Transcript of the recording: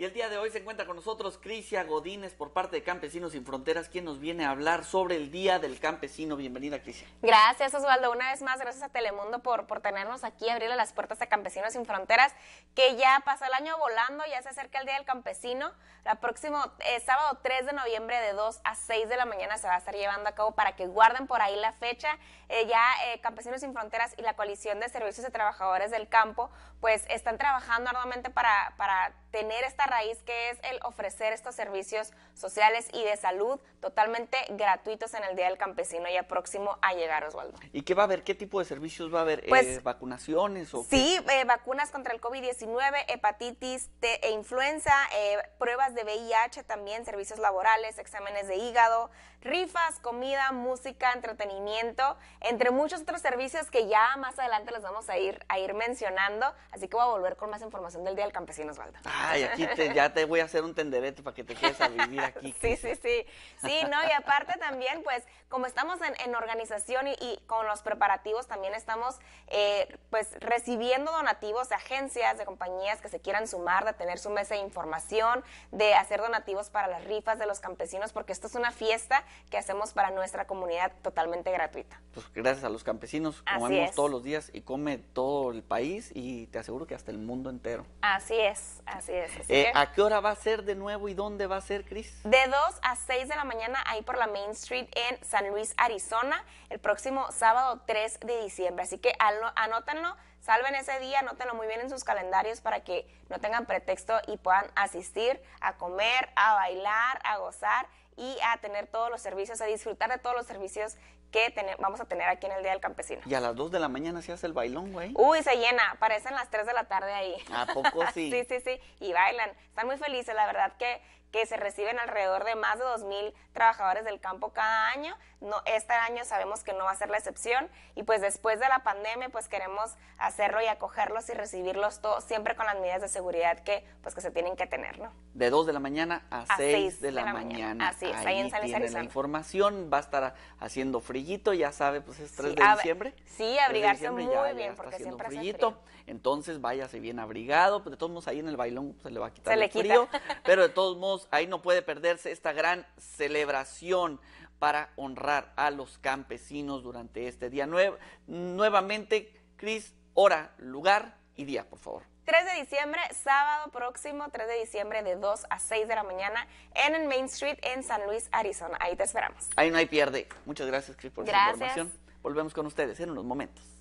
Y el día de hoy se encuentra con nosotros Crisia Godínez por parte de Campesinos Sin Fronteras, quien nos viene a hablar sobre el Día del Campesino. Bienvenida, Crisia. Gracias, Osvaldo. Una vez más, gracias a Telemundo por, por tenernos aquí, abrirle las puertas a Campesinos Sin Fronteras, que ya pasa el año volando, ya se acerca el Día del Campesino. el próximo eh, sábado 3 de noviembre de 2 a 6 de la mañana se va a estar llevando a cabo para que guarden por ahí la fecha. Eh, ya eh, Campesinos Sin Fronteras y la Coalición de Servicios de Trabajadores del Campo, pues están trabajando arduamente para, para tener esta raíz que es el ofrecer estos servicios sociales y de salud totalmente gratuitos en el Día del Campesino ya próximo a llegar, Osvaldo. ¿Y qué va a haber? ¿Qué tipo de servicios va a haber? Pues, eh, ¿Vacunaciones? O sí, eh, vacunas contra el COVID-19, hepatitis e influenza, eh, pruebas de VIH también, servicios laborales, exámenes de hígado, rifas, comida, música, entretenimiento, entre muchos otros servicios que ya más adelante los vamos a ir, a ir mencionando. Así que voy a volver con más información del Día del Campesino, Osvaldo. Ay, aquí este, ya te voy a hacer un tenderete para que te quieras vivir aquí. sí, sí, sí. Sí, no, y aparte también, pues, como estamos en, organización y, con los preparativos, también estamos, eh, pues, recibiendo donativos de agencias, de compañías que se quieran sumar, de tener su mesa de información, de hacer donativos para las rifas de los campesinos, porque esto es una fiesta que hacemos para nuestra comunidad totalmente gratuita. Pues gracias a los campesinos, comemos todos los días y come todo el país y te aseguro que hasta el mundo entero. Así es, así es. ¿A qué hora va a ser de nuevo y dónde va a ser, Cris? De 2 a 6 de la mañana, ahí por la Main Street en San Luis, Arizona, el próximo sábado 3 de diciembre. Así que anótenlo. Salven ese día, anótenlo muy bien en sus calendarios para que no tengan pretexto y puedan asistir a comer, a bailar, a gozar y a tener todos los servicios, a disfrutar de todos los servicios que vamos a tener aquí en el Día del Campesino. Y a las 2 de la mañana se hace el bailón, güey. Uy, se llena, parecen las 3 de la tarde ahí. ¿A poco sí? sí, sí, sí, y bailan. Están muy felices, la verdad que que se reciben alrededor de más de 2.000 trabajadores del campo cada año. No, este año sabemos que no va a ser la excepción y pues después de la pandemia pues queremos hacerlo y acogerlos y recibirlos todos, siempre con las medidas de seguridad que pues que se tienen que tener, ¿no? De dos de la mañana a, seis 6, de la, mañana. Así ahí, en San tienen la información, va a estar haciendo frillito, ya sabe, pues es 3 de diciembre. Sí, abrigarse muy bien porque siempre hace Entonces váyase bien abrigado, pues de todos modos ahí en el bailón pues, se le va a quitar el frío, pero de todos modos ahí no puede perderse esta gran celebración para honrar a los campesinos durante este día. nuevo. nuevamente, Cris, hora, lugar y día, por favor. 3 de diciembre, sábado próximo, 3 de diciembre de 2 a 6 de la mañana en el Main Street en San Luis, Arizona. Ahí te esperamos. Ahí no hay pierde. Muchas gracias, Cris, por la información. Volvemos con ustedes en unos momentos.